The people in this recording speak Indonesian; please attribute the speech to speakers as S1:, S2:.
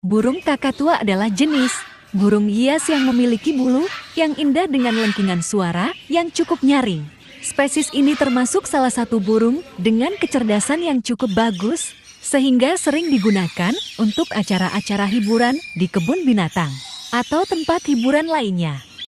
S1: Burung kakatua adalah jenis burung hias yang memiliki bulu yang indah dengan lengkingan suara yang cukup nyaring. Spesies ini termasuk salah satu burung dengan kecerdasan yang cukup bagus, sehingga sering digunakan untuk acara-acara hiburan di kebun binatang atau tempat hiburan lainnya.